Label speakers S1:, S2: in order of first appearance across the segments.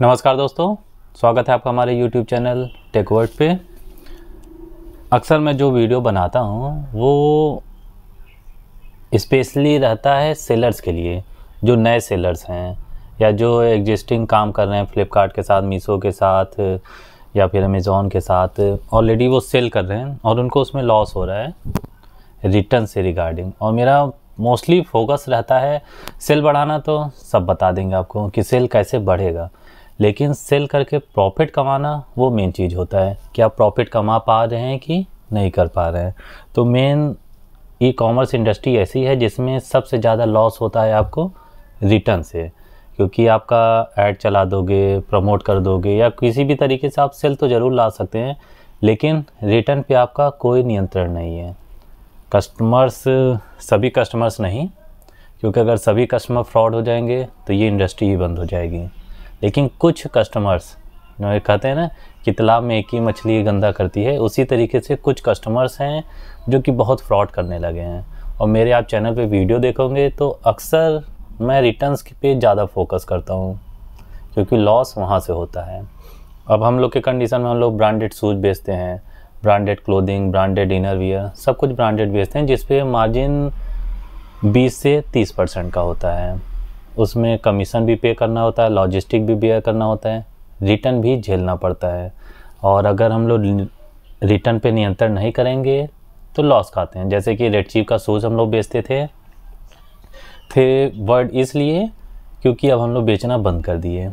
S1: नमस्कार दोस्तों स्वागत है आपका हमारे YouTube चैनल टेकवर्ड पे अक्सर मैं जो वीडियो बनाता हूँ वो स्पेशली रहता है सेलर्स के लिए जो नए सेलर्स हैं या जो एग्जिस्टिंग काम कर रहे हैं फ्लिपकार्ट के साथ मीशो के साथ या फिर अमेज़ोन के साथ ऑलरेडी वो सेल कर रहे हैं और उनको उसमें लॉस हो रहा है रिटर्न से रिगार्डिंग और मेरा मोस्टली फोकस रहता है सेल बढ़ाना तो सब बता देंगे आपको कि सेल कैसे बढ़ेगा लेकिन सेल करके प्रॉफिट कमाना वो मेन चीज़ होता है कि आप प्रॉफिट कमा पा रहे हैं कि नहीं कर पा रहे हैं तो मेन ई कॉमर्स इंडस्ट्री ऐसी है जिसमें सबसे ज़्यादा लॉस होता है आपको रिटर्न से क्योंकि आपका ऐड चला दोगे प्रमोट कर दोगे या किसी भी तरीके से आप सेल तो ज़रूर ला सकते हैं लेकिन रिटर्न पे आपका कोई नियंत्रण नहीं है कस्टमर्स सभी कस्टमर्स नहीं क्योंकि अगर सभी कस्टमर फ्रॉड हो जाएंगे तो ये इंडस्ट्री ही बंद हो जाएगी लेकिन कुछ कस्टमर्स जो कहते हैं ना कि तालाब में एक ही मछली गंदा करती है उसी तरीके से कुछ कस्टमर्स हैं जो कि बहुत फ्रॉड करने लगे हैं और मेरे आप चैनल पे वीडियो देखोगे तो अक्सर मैं रिटर्न्स पे ज़्यादा फोकस करता हूँ क्योंकि लॉस वहाँ से होता है अब हम लोग के कंडीशन में हम लोग ब्रांडेड शूज़ बेचते हैं branded clothing branded inner wear सब कुछ ब्रांडेड बेचते हैं जिसपे मार्जिन 20 से 30 परसेंट का होता है उसमें कमीशन भी पे करना होता है लॉजिस्टिक भी बेयर करना होता है रिटर्न भी झेलना पड़ता है और अगर हम लोग रिटर्न पे नियंत्रण नहीं करेंगे तो लॉस खाते हैं जैसे कि रेड चीफ का सोच हम लोग बेचते थे थे वर्ड इसलिए क्योंकि अब हम लोग बेचना बंद कर दिए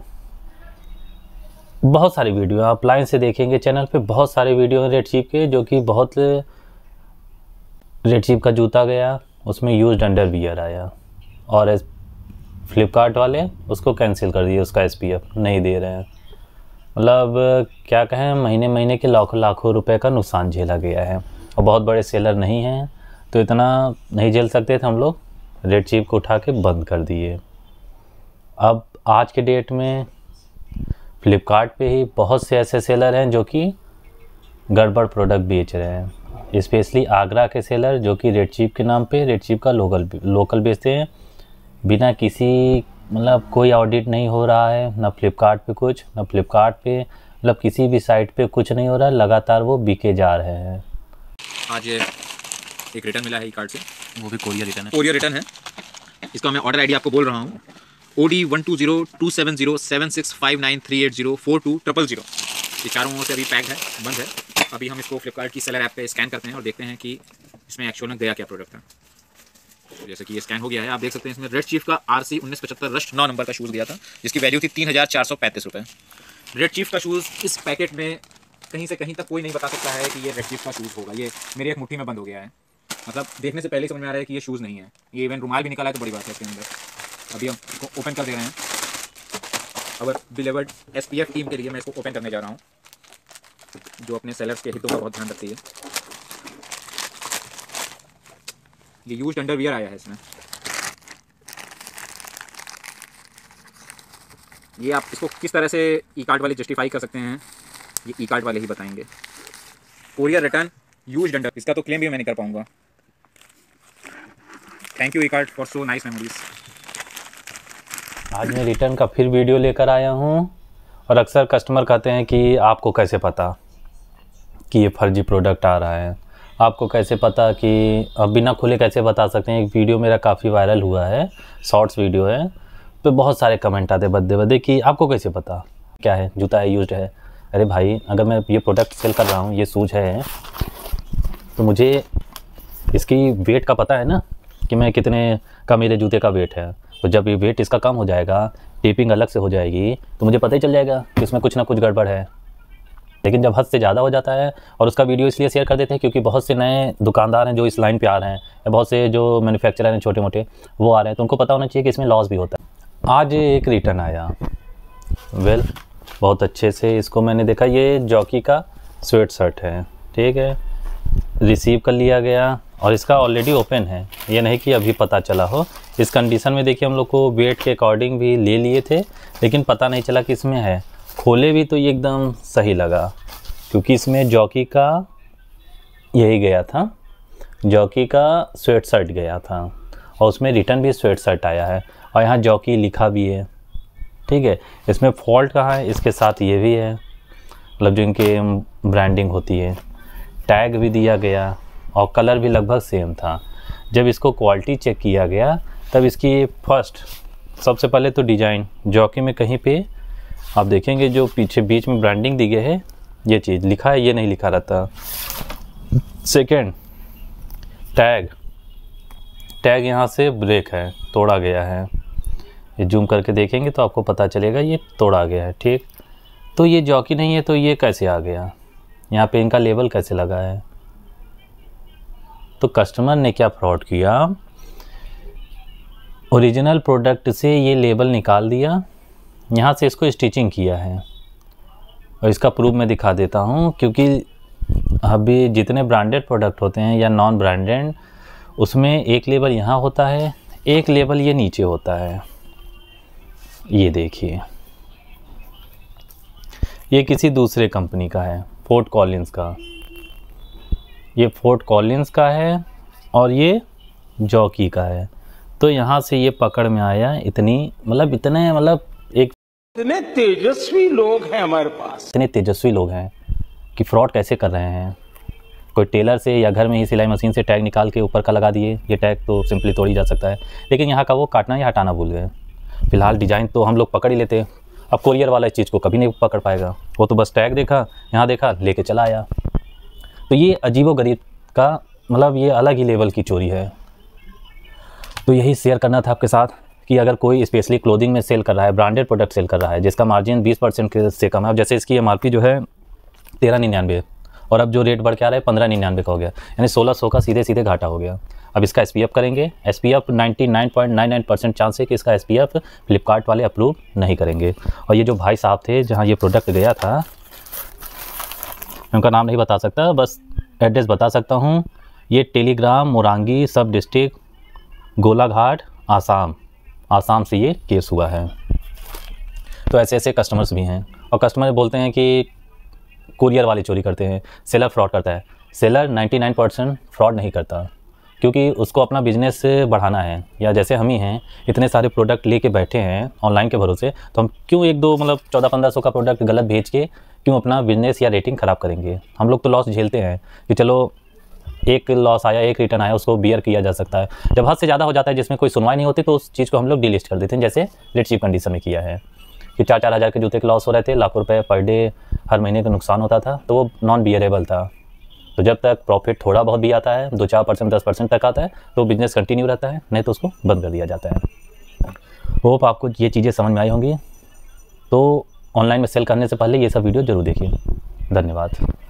S1: बहुत सारी वीडियो आप लाइन से देखेंगे चैनल पे बहुत सारे वीडियो हैं रेड चीप के जो कि बहुत रेड चीप का जूता गया उसमें यूज अंडर वियर आया और फ्लिपकार्ट वाले उसको कैंसिल कर दिए उसका एस नहीं दे रहे हैं मतलब क्या कहें महीने महीने के लाखों लाखों रुपए का नुकसान झेला गया है और बहुत बड़े सेलर नहीं हैं तो इतना नहीं झेल सकते थे हम लोग रेड चीप को उठा के बंद कर दिए अब आज के डेट में फ्लिपकार्ट पे ही बहुत से ऐसे सेलर हैं जो कि गड़बड़ प्रोडक्ट बेच रहे हैं स्पेशली आगरा के सेलर जो कि रेड चीप के नाम पे रेड चीप का लोकल लोकल बेचते हैं बिना किसी मतलब कोई ऑडिट नहीं हो रहा है ना फ्लिपकार्ट पे कुछ ना फ्लिपकार्ट पे मतलब किसी भी साइट पे कुछ नहीं हो रहा है लगातार वो बिके जा रहे
S2: हैं आज एक रिटर्न मिला है ई कार्ड से वो भी कोरियर रिटर्न है कोरियर रिटर्न है इसका मैं ऑर्डर आईडी आपको बोल रहा हूँ O D one two zero two seven zero seven six five nine three eight zero four two triple zero ये चारों ओर से अभी पैक है बंद है अभी हम इसको फ्लिपकार्ट की सेलर ऐप पे स्कैन करते हैं और देखते हैं कि इसमें एक्चुअल में गया क्या प्रोडक्ट है जैसे कि ये स्कैन हो गया है आप देख सकते हैं इसमें रेड चीफ का आर सी उन्नीस पचहत्तर रश नौ नंबर का शूज़ दिया था जिसकी वैल्यू थी तीन हज़ार चार सौ पैंतीस रुपये रेड चीफ का शूज़ इस पैकेट में कहीं से कहीं तक कोई नहीं बता सकता है कि ये रेड चीफ का शूज़ होगा ये मेरी एक मुठ्ठी में बंद हो गया है मतलब देखने से पहले समझ में आ रहा है कि ये शूज़ नहीं है ये इवन रुमाल भी निकाला है तो बड़ी बात है इसके अंदर अभी हम इसको ओपन कर दे रहे हैं अगर डिलीवर्ड एस टीम के लिए मैं इसको ओपन करने जा रहा हूँ जो अपने सेलर्स के हितों का बहुत ध्यान रखती है ये यूज अंडरवियर आया है इसमें ये आप इसको किस तरह से ई कार्ड वाले जस्टिफाई कर सकते हैं ये ई कार्ड वाले ही बताएंगे कोरियर रिटर्न यूज अंडर इसका तो क्लेम भी मैं नहीं कर पाऊंगा thank you e card for so nice memories
S1: आज मैं रिटर्न का फिर वीडियो लेकर आया हूँ और अक्सर कस्टमर कहते हैं कि आपको कैसे पता कि ये फर्जी प्रोडक्ट आ रहा है आपको कैसे पता कि बिना खुले कैसे बता सकते हैं एक वीडियो मेरा काफ़ी वायरल हुआ है शॉर्ट्स वीडियो है पे बहुत सारे कमेंट आते बदे बदे कि आपको कैसे पता क्या है जूता है यूज है अरे भाई अगर मैं ये प्रोडक्ट सेल कर रहा हूँ ये शूज है तो मुझे इसकी वेट का पता है ना कि मैं कितने का मेरे जूते का वेट है तो जब ये वेट इसका कम हो जाएगा टेपिंग अलग से हो जाएगी तो मुझे पता ही चल जाएगा कि इसमें कुछ ना कुछ गड़बड़ है लेकिन जब हद से ज़्यादा हो जाता है और उसका वीडियो इसलिए शेयर कर देते हैं क्योंकि बहुत से नए दुकानदार हैं जो इस लाइन पर आ रहे हैं बहुत से जो मैन्युफैक्चरर हैं छोटे मोटे वो आ रहे हैं तो उनको पता होना चाहिए कि इसमें लॉस भी होता है आज एक रिटर्न आया वेल बहुत अच्छे से इसको मैंने देखा ये जॉकी का स्वेट शर्ट है ठीक है रिसीव कर लिया गया और इसका ऑलरेडी ओपन है ये नहीं कि अभी पता चला हो इस कंडीशन में देखिए हम लोग को वेट के अकॉर्डिंग भी ले लिए थे लेकिन पता नहीं चला कि इसमें है खोले भी तो ये एकदम सही लगा क्योंकि इसमें जॉकी का यही गया था जॉकी का स्वेट शर्ट गया था और उसमें रिटर्न भी स्वेट शर्ट आया है और यहाँ जॉकी लिखा भी है ठीक है इसमें फॉल्ट कहाँ है इसके साथ ये भी है मतलब जो इनके ब्रांडिंग होती है टैग भी दिया गया और कलर भी लगभग सेम था जब इसको क्वालिटी चेक किया गया तब इसकी फर्स्ट सबसे पहले तो डिज़ाइन जॉकी में कहीं पे आप देखेंगे जो पीछे बीच में ब्रांडिंग दी गई है ये चीज़ लिखा है ये नहीं लिखा रहता सेकेंड टैग टैग यहाँ से ब्रेक है तोड़ा गया है ये जूम करके देखेंगे तो आपको पता चलेगा ये तोड़ा गया है ठीक तो ये जॉकी नहीं है तो ये कैसे आ गया यहाँ पे इनका लेबल कैसे लगा है तो कस्टमर ने क्या फ्रॉड किया ओरिजिनल प्रोडक्ट से ये लेबल निकाल दिया यहाँ से इसको स्टिचिंग किया है और इसका प्रूफ मैं दिखा देता हूँ क्योंकि अभी जितने ब्रांडेड प्रोडक्ट होते हैं या नॉन ब्रांडेड उसमें एक लेबल यहाँ होता है एक लेबल ये नीचे होता है ये देखिए ये किसी दूसरे कंपनी का है फोर्ट कॉलिंस का ये फोर्ट कॉलिंस का है और ये जॉकी का है तो यहाँ से ये पकड़ में आया इतनी मतलब इतने मतलब
S2: इतने तेजस्वी लोग हैं हमारे पास
S1: इतने तेजस्वी लोग हैं कि फ्रॉड कैसे कर रहे हैं कोई टेलर से या घर में ही सिलाई मशीन से टैग निकाल के ऊपर का लगा दिए ये टैग तो सिंपली तोड़ी जा सकता है लेकिन यहाँ का वो काटना या हटाना भूल गए फिलहाल डिज़ाइन तो हम लोग पकड़ ही लेते अब कोरियर वाला इस चीज़ को कभी नहीं पकड़ पाएगा वो तो बस टैग देखा यहाँ देखा लेके चला आया तो ये अजीबो गरीब का मतलब ये अलग ही लेवल की चोरी है तो यही शेयर करना था आपके साथ कि अगर कोई स्पेशली क्लोथिंग में सेल कर रहा है ब्रांडेड प्रोडक्ट सेल कर रहा है जिसका मार्जिन बीस परसेंट से कम है अब जैसे इसकी एम जो है तेरह निन्यानवे और अब जो रेट बढ़ के आ रहा है पंद्रह निन्यानवे का हो गया यानी सोलह सौ का सीधे सीधे घाटा हो गया अब इसका एस करेंगे एस पी एफ चांस है कि इसका एस पी फ्लिपकार्ट वाले अप्रूव नहीं करेंगे और ये जो भाई साहब थे जहाँ ये प्रोडक्ट गया था उनका नाम नहीं बता सकता बस एड्रेस बता सकता हूँ ये टेलीग्राम मोरंगी सब डिस्ट्रिक्ट गोलाघाट आसाम आसाम से ये केस हुआ है तो ऐसे ऐसे कस्टमर्स भी हैं और कस्टमर बोलते हैं कि कुरियर वाले चोरी करते हैं सेलर फ्रॉड करता है सेलर 99 परसेंट फ्रॉड नहीं करता क्योंकि उसको अपना बिजनेस बढ़ाना है या जैसे हम ही हैं इतने सारे प्रोडक्ट लेके बैठे हैं ऑनलाइन के भरोसे तो हम क्यों एक दो मतलब चौदह पंद्रह सौ का प्रोडक्ट गलत भेज के क्यों अपना बिजनेस या रेटिंग ख़राब करेंगे हम लोग तो लॉस झेलते हैं कि चलो एक लॉस आया एक रिटर्न आया उसको बियर किया जा सकता है जब हद से ज़्यादा हो जाता है जिसमें कोई सुनवाई नहीं होती तो उस चीज़ को हम लोग डिलिस्ट कर देते हैं जैसे चीप कंडीशन में किया है कि चार चार हज़ार के जूते के लॉस हो रहे थे लाखों रुपये पर डे हर महीने का नुकसान होता था तो वो नॉन बियरेबल था तो जब तक प्रॉफिट थोड़ा बहुत भी आता है दो चार परसेंट दस परसेंट तक आता है तो बिजनेस कंटिन्यू रहता है नहीं तो उसको बंद कर दिया जाता है होप आपको ये चीज़ें समझ में आई होंगी तो ऑनलाइन में सेल करने से पहले ये सब वीडियो ज़रूर देखिए धन्यवाद